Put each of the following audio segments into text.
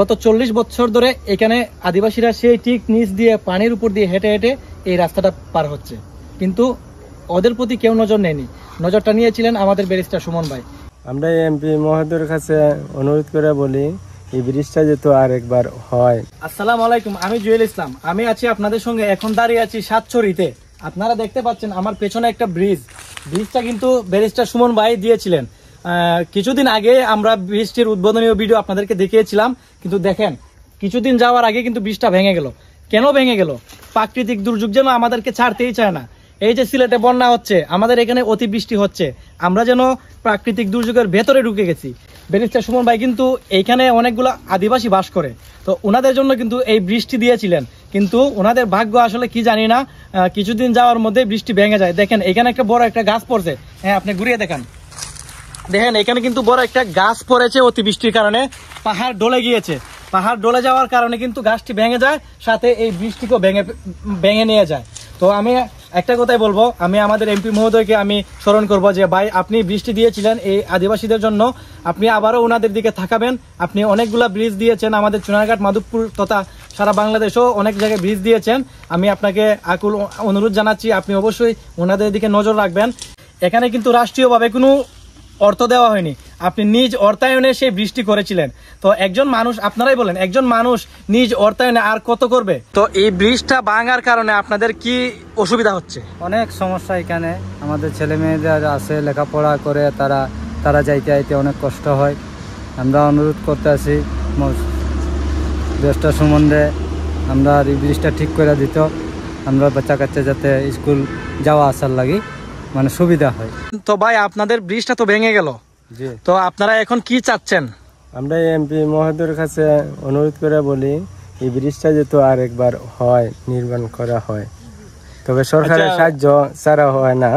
গত চল্লিশ বছর ধরে এখানে আদিবাসীরা সেই ঠিক নিচ দিয়ে পানির উপর দিয়ে হেঁটে হেঁটে এই রাস্তাটা পার হচ্ছে কিন্তু ওদের প্রতি কেউ নজর নেয়নি নজরটা নিয়েছিলেন আমাদের ব্যারিস্টার সুমন ভাই আমরা এমপি মহাদুর কাছে অনুরোধ করে বলি এই ব্রিজটা যেত আরেকবার হয় আসসালাম আলাইকুম আমি জুয়েল ইসলাম আমি আছি আপনাদের সঙ্গে এখন দাঁড়িয়ে আছি সাতছড়িতে আপনারা দেখতে পাচ্ছেন আমার পেছনে একটা ব্রিজ ব্রিজটা কিন্তু ব্যারিস্টার সুমন ভাই দিয়েছিলেন কিছুদিন আগে আমরা বৃষ্টির উদ্বোধনীয় ভিডিও আপনাদেরকে দেখিয়েছিলাম কিন্তু দেখেন কিছুদিন যাওয়ার আগে কিন্তু বৃষ্টিটা ভেঙে গেল কেন ভেঙে গেল প্রাকৃতিক দুর্যোগ যেন আমাদেরকে ছাড়তেই চায় না এই যে সিলেটে বন্যা হচ্ছে আমাদের এখানে অতিবৃষ্টি হচ্ছে আমরা যেন প্রাকৃতিক দুর্যোগের ভেতরে ঢুকে গেছি ব্যারিস্টার সুমন ভাই কিন্তু এইখানে অনেকগুলো আদিবাসী বাস করে তো ওনাদের জন্য কিন্তু এই বৃষ্টি দিয়েছিলেন কিন্তু ওনাদের ভাগ্য আসলে কি জানি না কিছুদিন যাওয়ার মধ্যে বৃষ্টি ভেঙে যায় দেখেন এখানে একটা বড় একটা গাছ পড়ছে হ্যাঁ আপনি ঘুরিয়ে দেখান দেখেন এখানে কিন্তু বড় একটা গাছ পড়েছে অতিবৃষ্টির কারণে পাহাড় ডলে গিয়েছে পাহাড় ডলে যাওয়ার কারণে কিন্তু গাছটি ভেঙে যায় সাথে এই বৃষ্টিকেও ভেঙে ভেঙে নিয়ে যায় তো আমি একটা কথাই বলবো আমি আমাদের এমপি মহোদয়কে আমি স্মরণ করব যে ভাই আপনি বৃষ্টি দিয়েছিলেন এই আদিবাসীদের জন্য আপনি আবারও ওনাদের দিকে থাকাবেন আপনি অনেকগুলা ব্রিজ দিয়েছেন আমাদের চুনারঘাট মাধবপুর তথা সারা বাংলাদেশও অনেক জায়গায় ব্রিজ দিয়েছেন আমি আপনাকে আকুল অনুরোধ জানাচ্ছি আপনি অবশ্যই ওনাদের দিকে নজর রাখবেন এখানে কিন্তু রাষ্ট্রীয়ভাবে কোনো অর্থ দেওয়া হয়নি আপনি নিজ অর্থায়নে সেই বৃষ্টি করেছিলেন তো একজন মানুষ আপনারাই বলেন একজন মানুষ নিজ অর্থায়নে আর কত করবে তো এই ব্রিজটা ভাঙার কারণে আপনাদের কি অসুবিধা হচ্ছে অনেক সমস্যা এখানে আমাদের ছেলে মেয়েদের আছে লেখাপড়া করে তারা তারা যাইতে যাইতে অনেক কষ্ট হয় আমরা অনুরোধ করতে আসি বৃষ্টার সম্বন্ধে আমরা এই ব্রিজটা ঠিক করে দিত আমরা বাচ্চা কাচ্চা যাতে স্কুল যাওয়া আসার লাগি মানে সুবিধা হয় তো ভাই আপনাদের ব্রিজটা তো ভেঙে গেল তো আপনারা এখন কি চাচ্ছেন আমরা এমপি মহাদুর কাছে অনুরোধ করে বলি এই ব্রিজটা যেহেতু আরেকবার হয় নির্মাণ করা হয় তবে সরকারের আচ্ছা। সাহায্য ছাড়া হয় না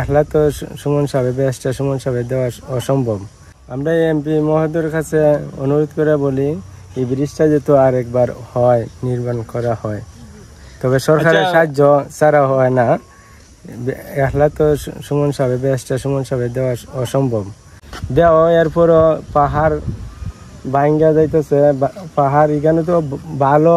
একলা তো সুমন সাহেব ব্যাসটা সুমন সাহেব দেওয়া অসম্ভব আমরা এমপি মহাদুর কাছে অনুরোধ করে বলি এই ব্রিজটা যেহেতু আরেকবার হয় নির্মাণ করা হয় তবে সরকারের আচ্ছা। সাহায্য ছাড়া হয় না এখলা তো সুমন সাহেব ব্যাসটা সুমন সাহেব দেওয়া অসম্ভব দেওয়া এরপরও পাহাড় বাইঙ্গা যাইতেছে পাহাড় এখানে তো ভালো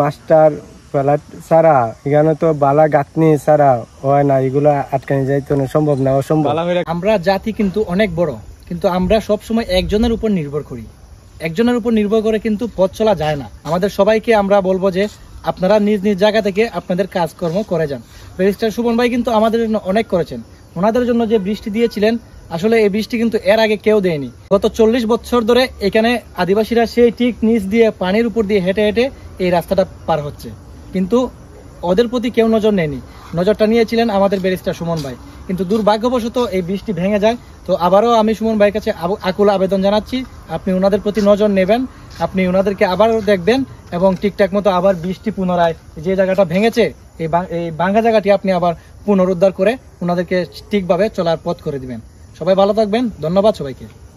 মাস্টার প্লাট ছাড়া এখানে তো বালা গাঁথনি ছাড়া হয় না এগুলো আটকানি যাইতো না সম্ভব না অসম্ভব আমরা জাতি কিন্তু অনেক বড় কিন্তু আমরা সব সময় একজনের উপর নির্ভর করি একজনের উপর নির্ভর করে কিন্তু পথ চলা যায় না আমাদের সবাইকে আমরা বলবো যে আপনারা নিজ নিজ জায়গা থেকে আপনাদের কাজকর্ম করে যান ব্যারিস্টার সুমন ভাই কিন্তু আমাদের জন্য অনেক করেছেন ওনাদের জন্য যে বৃষ্টি দিয়েছিলেন আসলে এই বৃষ্টি কিন্তু এর আগে কেউ দেয়নি গত চল্লিশ বছর ধরে এখানে আদিবাসীরা সেই ঠিক নিচ দিয়ে পানির উপর দিয়ে হেঁটে হেঁটে এই রাস্তাটা পার হচ্ছে কিন্তু ওদের প্রতি কেউ নজর নেয়নি নজরটা নিয়েছিলেন আমাদের ব্যারিস্টার সুমন ভাই কিন্তু দুর্ভাগ্যবশত এই বৃষ্টি ভেঙে যায় তো আবারও আমি সুমন ভাইয়ের কাছে আকুল আবেদন জানাচ্ছি আপনি ওনাদের প্রতি নজর নেবেন আপনি ওনাদেরকে আবার দেখবেন এবং ঠিকঠাক মতো আবার বৃষ্টি পুনরায় যে জায়গাটা ভেঙেছে এই এই ভাঙ্গা জায়গাটি আপনি আবার পুনরুদ্ধার করে ওনাদেরকে ঠিকভাবে চলার পথ করে দিবেন সবাই ভালো থাকবেন ধন্যবাদ সবাইকে